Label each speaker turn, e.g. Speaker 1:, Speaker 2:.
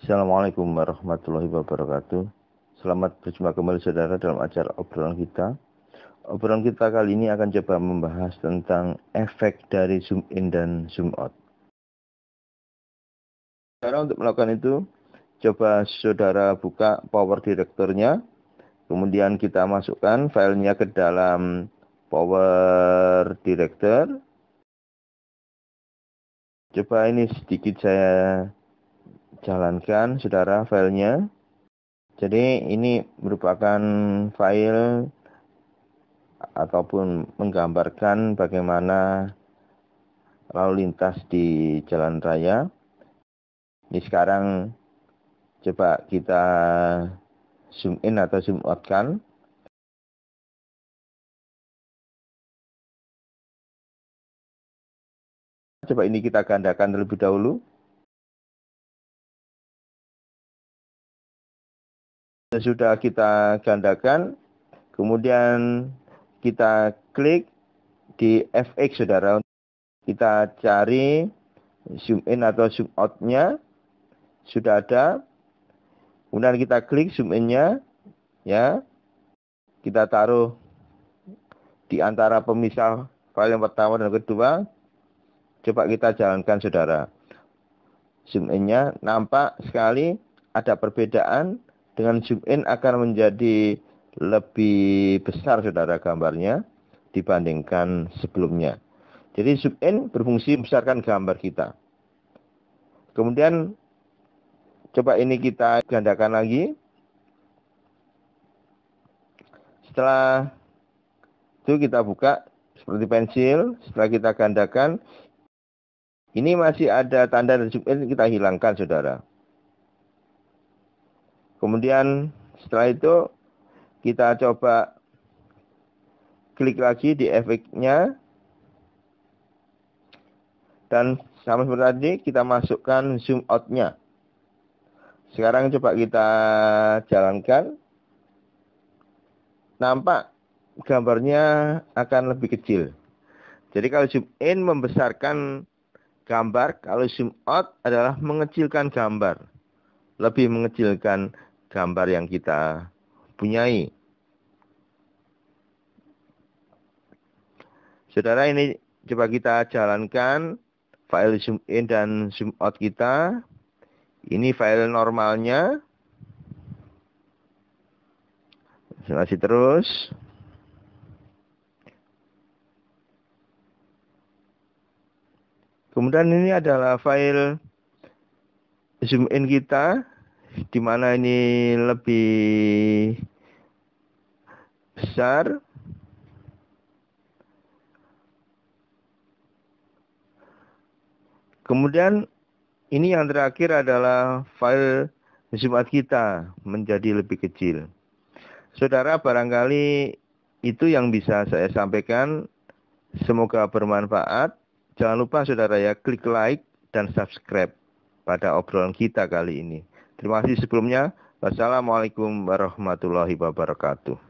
Speaker 1: Assalamualaikum warahmatullahi wabarakatuh. Selamat berjumpa kembali saudara dalam acara obrolan kita. Obrolan kita kali ini akan coba membahas tentang efek dari zoom in dan zoom out. Saudara untuk melakukan itu, coba saudara buka Power direkturnya. Kemudian kita masukkan filenya ke dalam Power Director. Coba ini sedikit saya jalankan saudara filenya. Jadi ini merupakan file ataupun menggambarkan bagaimana lalu lintas di jalan raya. Ini sekarang coba kita zoom in atau zoom out kan. Coba ini kita gandakan terlebih dahulu. sudah kita gandakan, kemudian kita klik di FX saudara. Kita cari zoom in atau zoom out-nya sudah ada. Kemudian kita klik zoom in-nya ya. Kita taruh di antara pemisah file yang pertama dan kedua. Coba kita jalankan saudara. Zoom in-nya nampak sekali ada perbedaan dengan zoom in akan menjadi lebih besar saudara gambarnya dibandingkan sebelumnya. Jadi zoom in berfungsi membesarkan gambar kita. Kemudian coba ini kita gandakan lagi. Setelah itu kita buka seperti pensil, setelah kita gandakan ini masih ada tanda dari zoom in kita hilangkan saudara. Kemudian setelah itu kita coba klik lagi di efeknya. Dan sama seperti tadi kita masukkan zoom out-nya. Sekarang coba kita jalankan. Nampak gambarnya akan lebih kecil. Jadi kalau zoom in membesarkan gambar, kalau zoom out adalah mengecilkan gambar. Lebih mengecilkan gambar yang kita punyai. Saudara ini coba kita jalankan file zoom in dan zoom out kita. Ini file normalnya. Masih terus. Kemudian ini adalah file zoom in kita di mana ini lebih besar Kemudian ini yang terakhir adalah file Jumat kita menjadi lebih kecil. Saudara barangkali itu yang bisa saya sampaikan. Semoga bermanfaat. Jangan lupa saudara ya klik like dan subscribe pada obrolan kita kali ini. Terima kasih sebelumnya. Wassalamualaikum warahmatullahi wabarakatuh.